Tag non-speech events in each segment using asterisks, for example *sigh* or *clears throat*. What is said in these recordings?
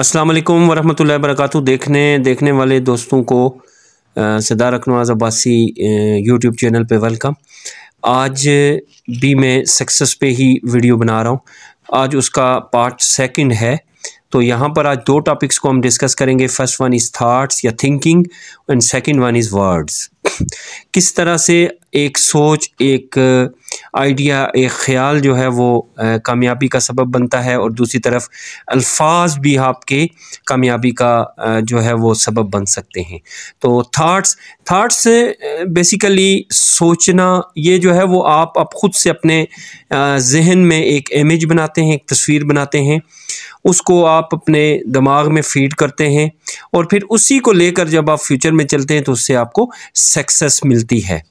असलकम वरहमल वर्क देखने देखने वाले दोस्तों को सदार अकनवाज अब्बासी यूट्यूब चैनल पे वेलकम आज भी मैं सक्सेस पे ही वीडियो बना रहा हूँ आज उसका पार्ट सेकंड है तो यहाँ पर आज दो टॉपिक्स को हम डिस्कस करेंगे फर्स्ट वन इज़ थाट्स या thinking and second one is words किस तरह से एक सोच एक आइडिया एक ख्याल जो है वो कामयाबी का सबब बनता है और दूसरी तरफ अल्फाज भी आपके कामयाबी का जो है वो सबब बन सकते हैं तो थाट्स थाट्स बेसिकली सोचना ये जो है वो आप अब ख़ुद से अपने जहन में एक इमेज बनाते हैं एक तस्वीर बनाते हैं उसको आप अपने दिमाग में फीड करते हैं और फिर उसी को लेकर जब आप फ्यूचर में चलते हैं तो उससे आपको सक्सेस मिलती है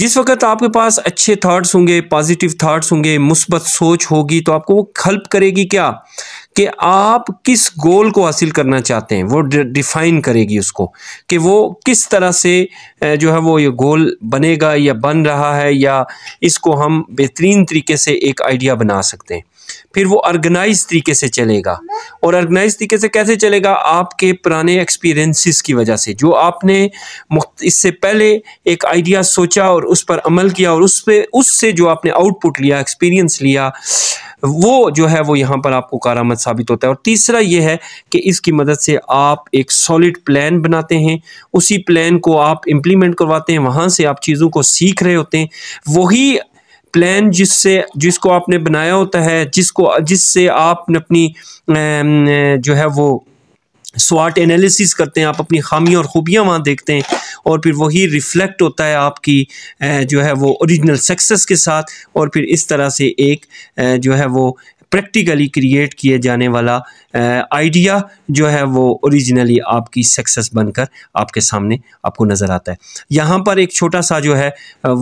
जिस वक्त आपके पास अच्छे थाट्स होंगे पॉजिटिव थाट्स होंगे मुस्बत सोच होगी तो आपको वो हेल्प करेगी क्या कि आप किस गोल को हासिल करना चाहते हैं वो डिफाइन करेगी उसको कि वो किस तरह से जो है वो ये गोल बनेगा या बन रहा है या इसको हम बेहतरीन तरीके से एक आइडिया बना सकते हैं फिर वो ऑर्गेनाइज तरीके से चलेगा और ऑर्गेनाइज तरीके से कैसे चलेगा आपके पुराने एक्सपीरियंसिस की वजह से जो आपने इससे पहले एक आइडिया सोचा और उस पर अमल किया और उस पर उससे जो आपने आउटपुट लिया एक्सपीरियंस लिया वो जो है वो यहाँ पर आपको कारामद साबित होता है और तीसरा ये है कि इसकी मदद से आप एक सॉलिड प्लान बनाते हैं उसी प्लान को आप इम्प्लीमेंट करवाते हैं वहाँ से आप चीज़ों को सीख रहे होते हैं वही प्लान जिससे जिसको आपने बनाया होता है जिसको जिससे आपने अपनी जो है वो स्वाट एनालिसिस करते हैं आप अपनी खामियां और खूबियां वहाँ देखते हैं और फिर वही रिफ्लेक्ट होता है आपकी जो है वो ओरिजिनल सक्सेस के साथ और फिर इस तरह से एक जो है वो प्रैक्टिकली क्रिएट किए जाने वाला आइडिया जो है वो ओरिजिनली आपकी सक्सेस बनकर आपके सामने आपको नज़र आता है यहाँ पर एक छोटा सा जो है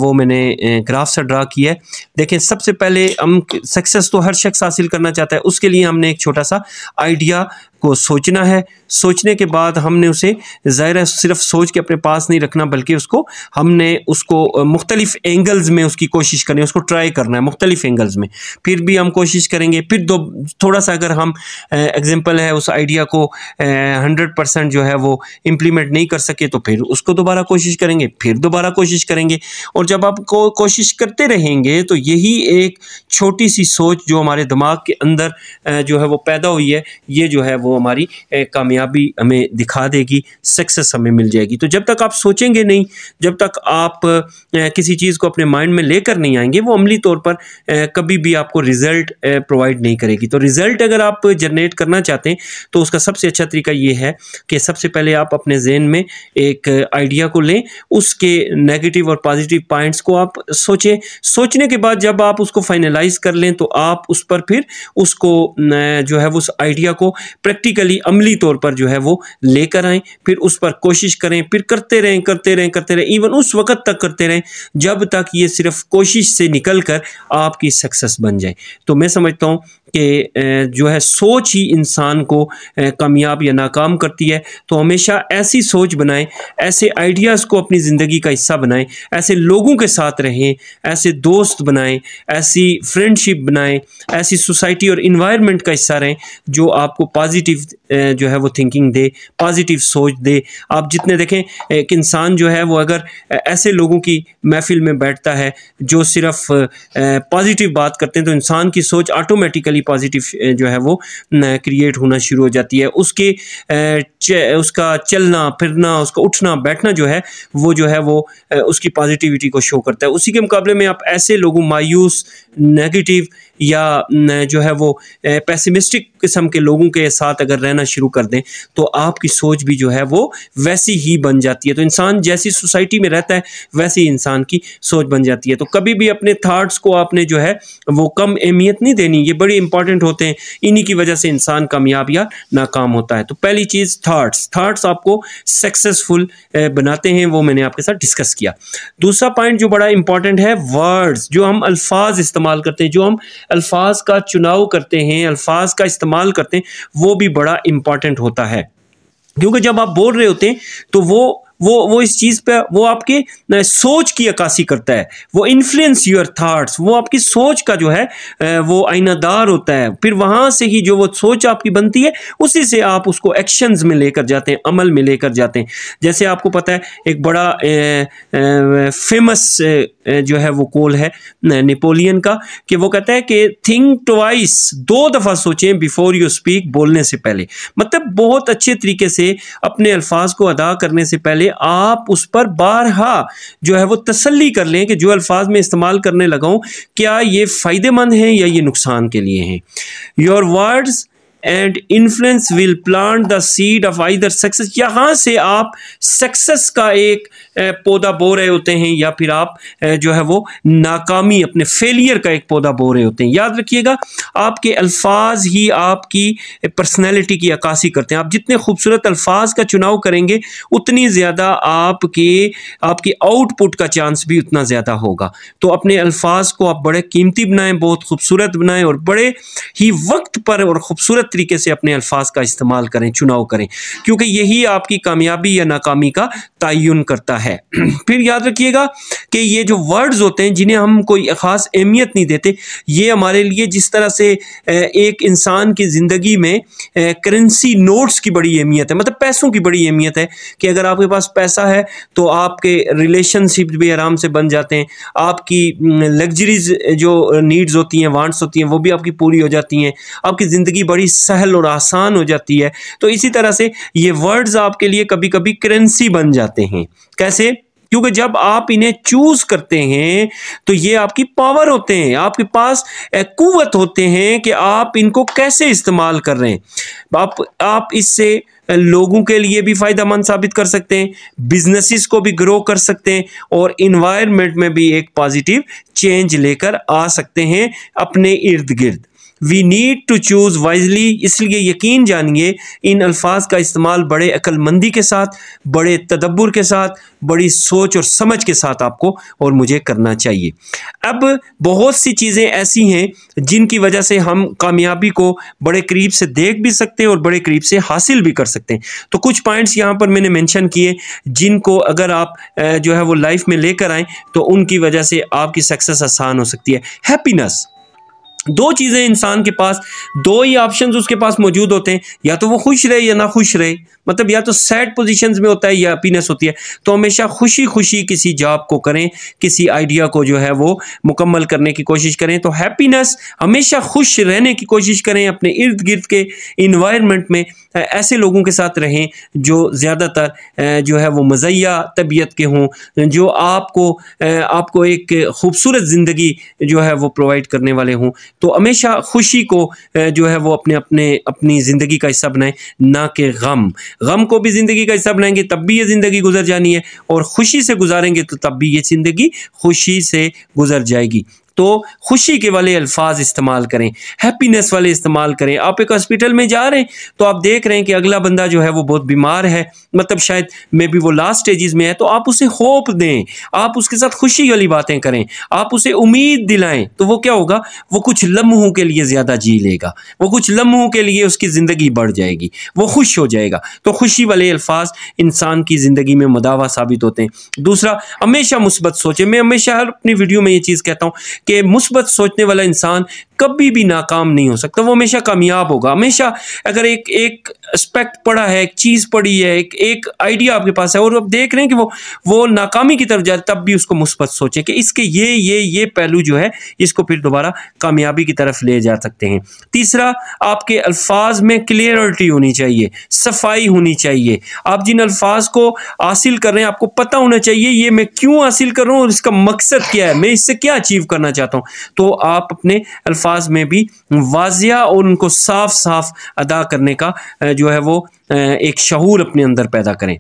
वो मैंने ग्राफ सा ड्रा किया है देखें सबसे पहले हम सक्सेस तो हर शख्स हासिल करना चाहता है उसके लिए हमने एक छोटा सा आइडिया को सोचना है सोचने के बाद हमने उसे ज़ाहिर है सिर्फ सोच के अपने पास नहीं रखना बल्कि उसको हमने उसको मुख्तलिफ़ एंगल्स में उसकी कोशिश करनी है उसको ट्राई करना है मुख्तलिफ़ एंगल्स में फिर भी हम कोशिश करेंगे फिर दो थोड़ा सा अगर हम एग्ज़ाम्पल है उस आइडिया को हंड्रेड परसेंट जो है वो इम्प्लीमेंट नहीं कर सके तो फिर उसको दोबारा कोशिश करेंगे फिर दोबारा कोशिश करेंगे और जब आप को, कोशिश करते रहेंगे तो यही एक छोटी सी सोच जो हमारे दिमाग के अंदर जो है वो पैदा हुई है ये जो है वो वो हमारी कामयाबी हमें दिखा देगी सक्सेस हमें मिल जाएगी तो जब तक आप सोचेंगे नहीं जब तक आप किसी चीज़ को अपने माइंड में लेकर नहीं आएंगे वो अमली तौर पर कभी भी आपको रिज़ल्ट प्रोवाइड नहीं करेगी तो रिज़ल्ट अगर आप जनरेट करना चाहते हैं तो उसका सबसे अच्छा तरीका ये है कि सबसे पहले आप अपने जेन में एक आइडिया को लें उसके नेगेटिव और पॉजिटिव पॉइंट्स को आप सोचें सोचने के बाद जब आप उसको फाइनलाइज कर लें तो आप उस पर फिर उसको जो है उस आइडिया को प्रैक्टिस प्रैक्टिकली अमली तौर पर जो है वो लेकर आएँ फिर उस पर कोशिश करें फिर करते रहें करते रहें करते रहें इवन उस वक्त तक करते रहें जब तक ये सिर्फ कोशिश से निकल कर आपकी सक्सेस बन जाए तो मैं समझता हूँ कि जो है सोच ही इंसान को कामयाब या नाकाम करती है तो हमेशा ऐसी सोच बनाएं ऐसे आइडियाज़ को अपनी ज़िंदगी का हिस्सा बनाएं ऐसे लोगों के साथ रहें ऐसे दोस्त बनाएं ऐसी फ्रेंडशिप बनाएं ऐसी सोसाइटी और इन्वायरमेंट का हिस्सा रहें जो आपको पॉजिटिव जो है वो थिंकिंग दे पॉजिटिव सोच दे आप जितने देखें एक इंसान जो है वो अगर ऐसे लोगों की महफिल में बैठता है जो सिर्फ पॉजिटिव बात करते हैं तो इंसान की सोच ऑटोमेटिकली बॉडी पॉजिटिव जो है वो क्रिएट होना शुरू हो जाती है उसके उसका चलना फिरना उसका उठना बैठना जो है वो जो है वो उसकी पॉजिटिविटी को शो करता है उसी के मुकाबले में आप ऐसे लोगों मायूस नेगेटिव या जो है वो पैसिमिस्टिक किस्म के लोगों के साथ अगर रहना शुरू कर दें तो आपकी सोच भी जो है वो वैसी ही बन जाती है तो इंसान जैसी सोसाइटी में रहता है वैसी इंसान की सोच बन जाती है तो कभी भी अपने थाट्स को आपने जो है वो कम अहमियत नहीं देनी ये बड़ी इंपॉर्टेंट होते हैं इन्हीं की वजह से इंसान कामयाब या नाकाम होता है तो पहली चीज़ थाट्स थाट्स आपको सक्सेसफुल बनाते हैं वो मैंने आपके साथ डिस्कस किया दूसरा पॉइंट जो बड़ा इंपॉर्टेंट है वर्ड्स जो हम अल्फाज इस्तेमाल करते हैं जो हम अल्फाज का चुनाव करते हैं अल्फाज का इस्तेमाल करते हैं वो भी बड़ा इम्पॉर्टेंट होता है क्योंकि जब आप बोल रहे होते हैं तो वो वो वो इस चीज़ पे वो आपके सोच की अक्सी करता है वो इन्फ्लुएंस योर थाट्स वो आपकी सोच का जो है वो आइनादार होता है फिर वहाँ से ही जो वो सोच आपकी बनती है उसी से आप उसको एक्शन में लेकर जाते हैं अमल में लेकर जाते हैं जैसे आपको पता है एक बड़ा ए, ए, फेमस ए, जो है वो कोल है नेपोलियन का कि वो कहता है कि थिंक ट्वाइस दो दफ़ा सोचें बिफोर यू स्पीक बोलने से पहले मतलब बहुत अच्छे तरीके से अपने अल्फाज को अदा करने से पहले आप उस पर बारहा जो है वो तसल्ली कर लें कि जो अल्फाज में इस्तेमाल करने लगा हूँ क्या ये फ़ायदेमंद हैं या ये नुकसान के लिए हैं your words and influence will plant the seed of either success यहाँ से आप सक्सेस का एक पौधा बो रहे होते हैं या फिर आप जो है वो नाकामी अपने फेलियर का एक पौधा बो रहे होते हैं याद रखिएगा आपके अल्फाज ही आपकी पर्सनैलिटी की अक्सी करते हैं आप जितने खूबसूरत अल्फाज का चुनाव करेंगे उतनी ज़्यादा आपके आपकी आउटपुट का चांस भी उतना ज़्यादा होगा तो अपने अल्फाज को आप बड़े कीमती बनाएं बहुत खूबसूरत बनाएं और बड़े ही वक्त पर और ख़ूबसूरत तरीके से अपने अल्फाज का इस्तेमाल करें चुनाव करें क्योंकि यही आपकी कामयाबी या नाकामी का तयन करता है है *clears throat* फिर याद रखिएगा कि ये जो वर्ड्स होते हैं जिन्हें हम कोई ख़ास अहमियत नहीं देते ये हमारे लिए जिस तरह से एक इंसान की ज़िंदगी में करेंसी नोट्स की बड़ी अहमियत है मतलब पैसों की बड़ी अहमियत है कि अगर आपके पास पैसा है तो आपके रिलेशनशिप भी आराम से बन जाते हैं आपकी लग्जरीज जो नीड्स होती हैं वांट्स होती हैं वो भी आपकी पूरी हो जाती हैं आपकी ज़िंदगी बड़ी सहल और आसान हो जाती है तो इसी तरह से ये वर्ड्स आपके लिए कभी कभी करेंसी बन जाते हैं कैसे क्योंकि जब आप इन्हें चूज करते हैं तो ये आपकी पावर होते हैं आपके पास कुवत होते हैं कि आप इनको कैसे इस्तेमाल कर रहे हैं आप आप इससे लोगों के लिए भी फ़ायदा मंद साबित कर सकते हैं बिजनेसिस को भी ग्रो कर सकते हैं और इन्वायरमेंट में भी एक पॉजिटिव चेंज लेकर आ सकते हैं अपने इर्द गिर्द we need to choose wisely इसलिए यकीन जानिए इन अल्फाज का इस्तेमाल बड़े अक्लमंदी के साथ बड़े तदब्बर के साथ बड़ी सोच और समझ के साथ आपको और मुझे करना चाहिए अब बहुत सी चीज़ें ऐसी हैं जिनकी वजह से हम कामयाबी को बड़े करीब से देख भी सकते हैं और बड़े करीब से हासिल भी कर सकते हैं तो कुछ पॉइंट्स यहाँ पर मैंने मैंशन किए जिनको अगर आप जो है वो लाइफ में लेकर आएँ तो उनकी वजह से आपकी सक्सेस आसान हो सकती है हैप्पीनेस दो चीज़ें इंसान के पास दो ही ऑप्शंस उसके पास मौजूद होते हैं या तो वो खुश रहे या ना खुश रहे मतलब या तो सैड पोजीशंस में होता है या हैप्पीनेस होती है तो हमेशा खुशी खुशी किसी जॉब को करें किसी आइडिया को जो है वो मुकम्मल करने की कोशिश करें तो हैप्पीनेस हमेशा खुश रहने की कोशिश करें अपने इर्द गिर्द के इन्वायरमेंट में ऐसे लोगों के साथ रहें जो ज़्यादातर जो है वो मज़ैया तबीयत के हों जो आपको आपको एक खूबसूरत ज़िंदगी जो है वो प्रोवाइड करने वाले हों तो हमेशा खुशी को जो है वो अपने अपने अपनी ज़िंदगी का हिस्सा बनाएं ना कि गम गम को भी ज़िंदगी का हिस्सा बनाएंगे तब भी ये ज़िंदगी गुजर जानी है और खुशी से गुजारेंगे तो तब भी ये ज़िंदगी खुशी से गुजर जाएगी तो खुशी के वाले अल्फाज इस्तेमाल करें हैप्पीनेस वाले इस्तेमाल करें आप एक हॉस्पिटल में जा रहे हैं तो आप देख रहे हैं कि अगला बंदा जो है वो बहुत बीमार है मतलब शायद मे बी वो लास्ट स्टेजेस में है तो आप उसे होप दें आप उसके साथ खुशी वाली बातें करें आप उसे उम्मीद दिलाएं तो वो क्या होगा वो कुछ लम्हों के लिए ज़्यादा जी लेगा वो कुछ लम्हों के लिए उसकी ज़िंदगी बढ़ जाएगी वो खुश हो जाएगा तो खुशी वाले अल्फाज इंसान की ज़िंदगी में मदावा साबित होते हैं दूसरा हमेशा मुस्बत सोचें मैं हमेशा हर अपनी वीडियो में ये चीज़ कहता हूँ कि मुस्बत सोचने वाला इंसान कभी भी नाकाम नहीं हो सकता वो हमेशा कामयाब होगा हमेशा अगर एक एक एस्पेक्ट पड़ा है एक चीज़ पड़ी है एक एक आइडिया आपके पास है और आप देख रहे हैं कि वो वो नाकामी की तरफ जाए तब भी उसको मुस्बत सोचें कि इसके ये ये ये पहलू जो है इसको फिर दोबारा कामयाबी की तरफ ले जा सकते हैं तीसरा आपके अल्फाज में क्लियरिटी होनी चाहिए सफाई होनी चाहिए आप जिन अल्फाज को हासिल कर रहे हैं आपको पता होना चाहिए ये मैं क्यों हासिल कर रहा हूँ और इसका मकसद क्या है मैं इससे क्या अचीव करना चाहता हूँ तो आप अपने अल्फाज अल्फाज में भी वाजिया और उनको साफ साफ अदा करने का जो है वो एक शहूर अपने अंदर पैदा करें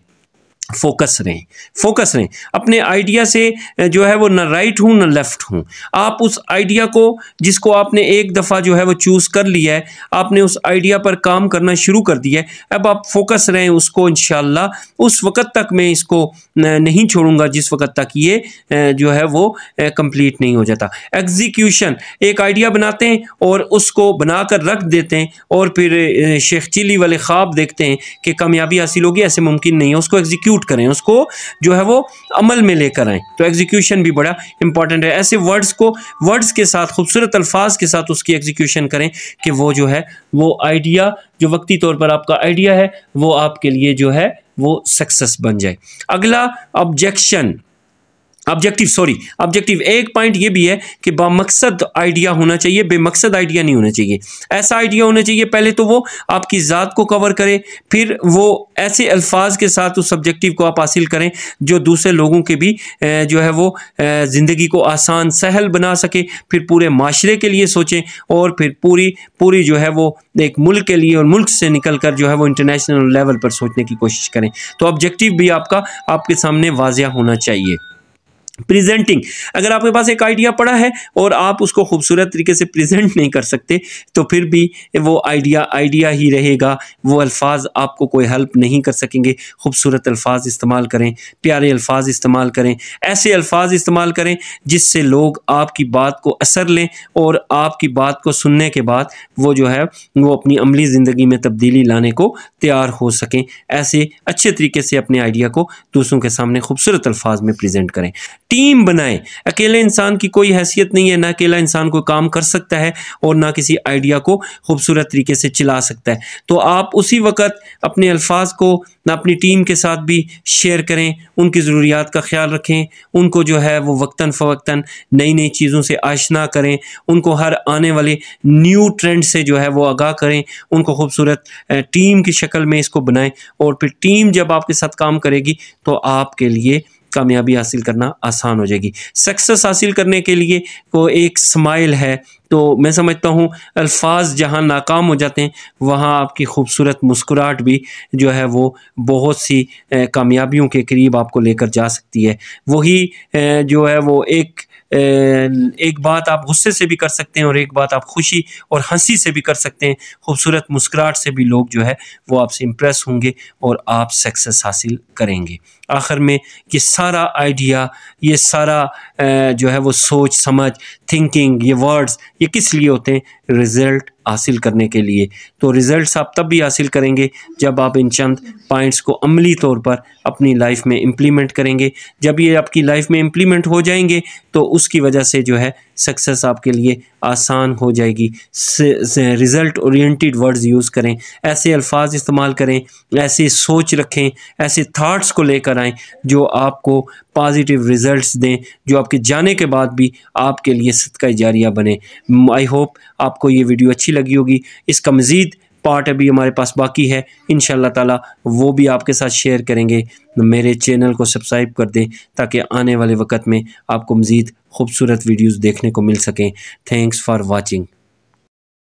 फोकस रहें फोकस रहें अपने आइडिया से जो है वो ना राइट हूँ ना लेफ़्ट हूँ आप उस आइडिया को जिसको आपने एक दफ़ा जो है वो चूज़ कर लिया है आपने उस आइडिया पर काम करना शुरू कर दिया है अब आप फोकस रहें उसको इन उस वक़्त तक मैं इसको नहीं छोड़ूंगा जिस वक़्त तक ये जो है वो कंप्लीट नहीं हो जाता एग्जीक्यूशन एक आइडिया बनाते हैं और उसको बना कर रख देते हैं और फिर शेख चिली वाले ख्वाब देखते हैं कि कामयाबी हासिल होगी ऐसे मुमकिन नहीं है उसको एग्जीक्यूट एग्जीक्यूट करें उसको जो है वो अमल में लेकर आए तो एग्जीक्यूशन भी बड़ा इंपॉर्टेंट है ऐसे वर्ड्स को वर्ड्स के साथ खूबसूरत अल्फाज के साथ उसकी एग्जीक्यूशन करें कि वो जो है वो आइडिया जो वक्ती तौर पर आपका आइडिया है वो आपके लिए जो है वो सक्सेस बन जाए अगला ऑब्जेक्शन ऑब्जेक्टिव सॉरी ऑब्जेक्टिव एक पॉइंट ये भी है कि बामकसद आइडिया होना चाहिए बेमकसद आइडिया नहीं होना चाहिए ऐसा आइडिया होना चाहिए पहले तो वो आपकी ज़ात को कवर करे फिर वो ऐसे अल्फाज के साथ उस सब्जेक्टिव को आप हासिल करें जो दूसरे लोगों के भी जो है वो ज़िंदगी को आसान सहल बना सके फिर पूरे माशरे के लिए सोचें और फिर पूरी पूरी जो है वो एक मुल्क के लिए और मुल्क से निकल कर जो है वो इंटरनेशनल लेवल पर सोचने की कोशिश करें तो ऑब्जेक्टिव भी आपका आपके सामने वाजिया होना चाहिए प्रेजेंटिंग अगर आपके पास एक आइडिया पड़ा है और आप उसको खूबसूरत तरीके से प्रेजेंट नहीं कर सकते तो फिर भी वो आइडिया आइडिया ही रहेगा वो अल्फाज आपको कोई हेल्प नहीं कर सकेंगे खूबसूरत अल्फाज इस्तेमाल करें प्यारे अल्फाज इस्तेमाल करें ऐसे अल्फाज इस्तेमाल करें जिससे लोग आपकी बात को असर लें और आपकी बात को सुनने के बाद वो जो है वो अपनी अमली ज़िंदगी में तब्दीली लाने को तैयार हो सकें ऐसे अच्छे तरीके से अपने आइडिया को दूसरों के सामने खूबसूरत अल्फाज में प्रजेंट करें टीम बनाए अकेले इंसान की कोई हैसियत नहीं है ना अकेला इंसान कोई काम कर सकता है और ना किसी आइडिया को खूबसूरत तरीके से चला सकता है तो आप उसी वक्त अपने अल्फाज को ना अपनी टीम के साथ भी शेयर करें उनकी ज़रूरियात का ख्याल रखें उनको जो है वो वक्ता फ़वक्ता नई नई चीज़ों से आशना करें उनको हर आने वाले न्यू ट्रेंड से जो है वो आगाह करें उनको खूबसूरत टीम की शक्ल में इसको बनाएं और फिर टीम जब आपके साथ काम करेगी तो आपके लिए कामयाबी हासिल करना आसान हो जाएगी सक्सेस हासिल करने के लिए को एक स्माइल है तो मैं समझता हूँ अल्फाज जहाँ नाकाम हो जाते हैं वहाँ आपकी खूबसूरत मुस्कुराहट भी जो है वो बहुत सी कामयाबियों के करीब आपको लेकर जा सकती है वही जो है वो एक एक बात आप गुस्से से भी कर सकते हैं और एक बात आप खुशी और हंसी से भी कर सकते हैं खूबसूरत मुस्कुराहट से भी लोग जो है वो आपसे इम्प्रेस होंगे और आप सक्सेस हासिल करेंगे आखिर में ये सारा आइडिया ये सारा जो है वो सोच समझ थिंकिंग ये वर्ड्स ये किस लिए होते हैं रिज़ल्ट हासिल करने के लिए तो रिज़ल्ट आप तब भी हासिल करेंगे जब आप इन चंद पॉइंट्स को अमली तौर पर अपनी लाइफ में इम्प्लीमेंट करेंगे जब ये आपकी लाइफ में इम्प्लीमेंट हो जाएंगे तो उसकी वजह से जो है सक्सेस आपके लिए आसान हो जाएगी रिज़ल्ट ओरिएंटेड वर्ड्स यूज़ करें ऐसे अल्फाज इस्तेमाल करें ऐसी सोच रखें ऐसे थाट्स को लेकर आएँ जो आपको पॉजिटिव रिज़ल्ट दें जो आपके जाने के बाद भी आपके लिए सदका जारिया बने आई होप आपको ये वीडियो अच्छी लगी होगी इसका मज़ीद पार्ट अभी हमारे पास बाकी है इन ताला वो भी आपके साथ शेयर करेंगे मेरे चैनल को सब्सक्राइब कर दें ताकि आने वाले वक्त में आपको मज़ीद खूबसूरत वीडियोस देखने को मिल सकें थैंक्स फॉर वाचिंग